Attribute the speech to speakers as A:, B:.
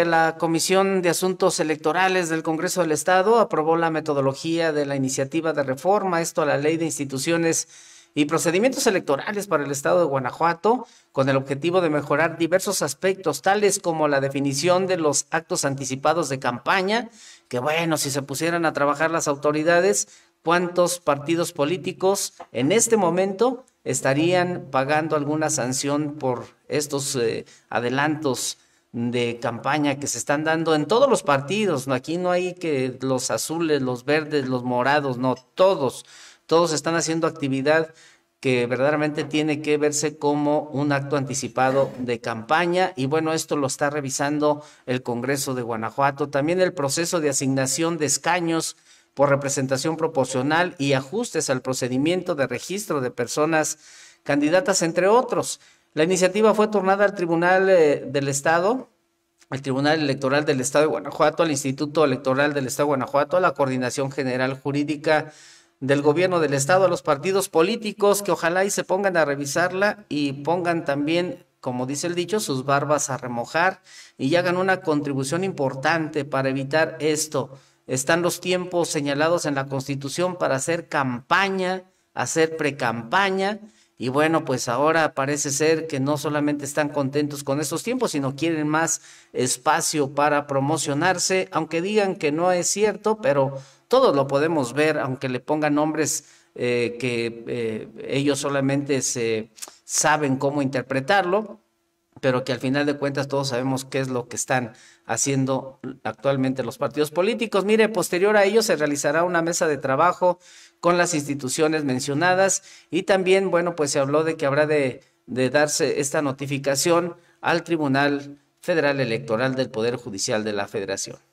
A: La Comisión de Asuntos Electorales del Congreso del Estado aprobó la metodología de la iniciativa de reforma, esto a la Ley de Instituciones y Procedimientos Electorales para el Estado de Guanajuato, con el objetivo de mejorar diversos aspectos, tales como la definición de los actos anticipados de campaña, que bueno, si se pusieran a trabajar las autoridades, cuántos partidos políticos en este momento estarían pagando alguna sanción por estos eh, adelantos de campaña que se están dando en todos los partidos. Aquí no hay que los azules, los verdes, los morados, no, todos, todos están haciendo actividad que verdaderamente tiene que verse como un acto anticipado de campaña. Y bueno, esto lo está revisando el Congreso de Guanajuato. También el proceso de asignación de escaños por representación proporcional y ajustes al procedimiento de registro de personas candidatas, entre otros. La iniciativa fue tornada al Tribunal eh, del Estado, al Tribunal Electoral del Estado de Guanajuato, al Instituto Electoral del Estado de Guanajuato, a la Coordinación General Jurídica del gobierno del estado a los partidos políticos que ojalá y se pongan a revisarla y pongan también, como dice el dicho, sus barbas a remojar y hagan una contribución importante para evitar esto. Están los tiempos señalados en la Constitución para hacer campaña, hacer precampaña y bueno, pues ahora parece ser que no solamente están contentos con estos tiempos, sino quieren más espacio para promocionarse, aunque digan que no es cierto, pero todos lo podemos ver, aunque le pongan nombres eh, que eh, ellos solamente se saben cómo interpretarlo pero que al final de cuentas todos sabemos qué es lo que están haciendo actualmente los partidos políticos. Mire, posterior a ello se realizará una mesa de trabajo con las instituciones mencionadas y también, bueno, pues se habló de que habrá de, de darse esta notificación al Tribunal Federal Electoral del Poder Judicial de la Federación.